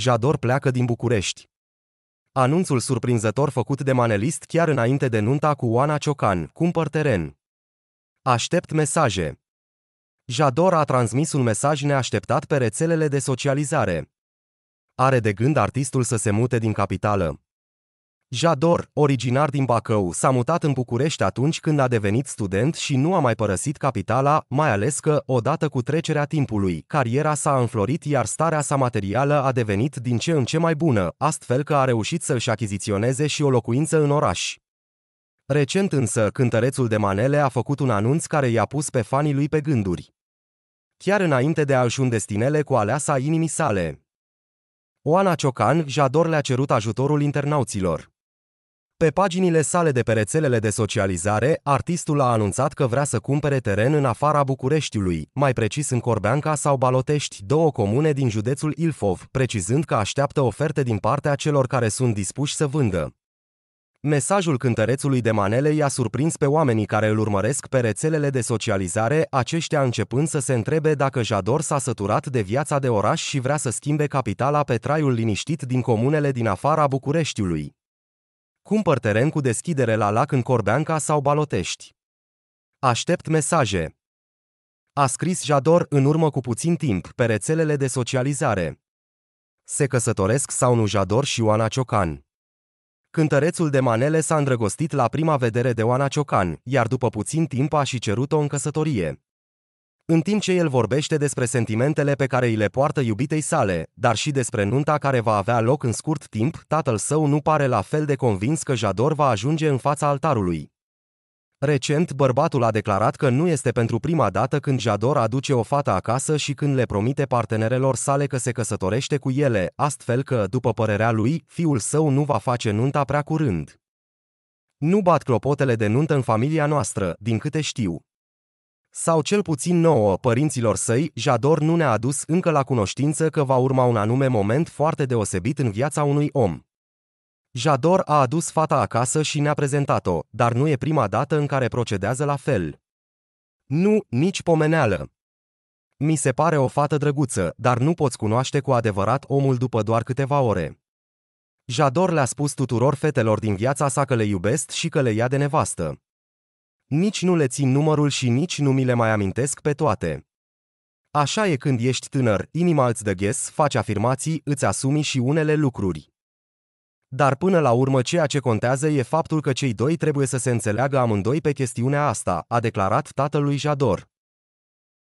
Jador pleacă din București. Anunțul surprinzător făcut de manelist chiar înainte de nunta cu Oana Ciocan, cumpăr teren. Aștept mesaje. Jador a transmis un mesaj neașteptat pe rețelele de socializare. Are de gând artistul să se mute din capitală, Jador, originar din Bacău, s-a mutat în București atunci când a devenit student și nu a mai părăsit capitala, mai ales că, odată cu trecerea timpului, cariera s-a înflorit iar starea sa materială a devenit din ce în ce mai bună, astfel că a reușit să își achiziționeze și o locuință în oraș. Recent însă, cântărețul de manele a făcut un anunț care i-a pus pe fanii lui pe gânduri. Chiar înainte de a-și destinele cu aleasa inimii sale. Oana Ciocan, Jador le-a cerut ajutorul internauților. Pe paginile sale de pe rețelele de socializare, artistul a anunțat că vrea să cumpere teren în afara Bucureștiului, mai precis în Corbeanca sau Balotești, două comune din județul Ilfov, precizând că așteaptă oferte din partea celor care sunt dispuși să vândă. Mesajul cântărețului de manele i-a surprins pe oamenii care îl urmăresc pe rețelele de socializare, aceștia începând să se întrebe dacă Jador s-a săturat de viața de oraș și vrea să schimbe capitala pe traiul liniștit din comunele din afara Bucureștiului. Cumpăr teren cu deschidere la lac în Corbeanca sau Balotești. Aștept mesaje. A scris Jador în urmă cu puțin timp pe rețelele de socializare. Se căsătoresc sau nu Jador și Oana Ciocan. Cântărețul de manele s-a îndrăgostit la prima vedere de Oana Ciocan, iar după puțin timp a și cerut-o în căsătorie. În timp ce el vorbește despre sentimentele pe care îi le poartă iubitei sale, dar și despre nunta care va avea loc în scurt timp, tatăl său nu pare la fel de convins că Jador va ajunge în fața altarului. Recent, bărbatul a declarat că nu este pentru prima dată când Jador aduce o fată acasă și când le promite partenerelor sale că se căsătorește cu ele, astfel că, după părerea lui, fiul său nu va face nunta prea curând. Nu bat clopotele de nuntă în familia noastră, din câte știu sau cel puțin nouă părinților săi, Jador nu ne-a adus încă la cunoștință că va urma un anume moment foarte deosebit în viața unui om. Jador a adus fata acasă și ne-a prezentat-o, dar nu e prima dată în care procedează la fel. Nu, nici pomeneală. Mi se pare o fată drăguță, dar nu poți cunoaște cu adevărat omul după doar câteva ore. Jador le-a spus tuturor fetelor din viața sa că le iubesc și că le ia de nevastă. Nici nu le țin numărul și nici nu mi le mai amintesc pe toate. Așa e când ești tânăr, inima îți dă ghes, faci afirmații, îți asumi și unele lucruri. Dar până la urmă ceea ce contează e faptul că cei doi trebuie să se înțeleagă amândoi pe chestiunea asta, a declarat tatălui Jador.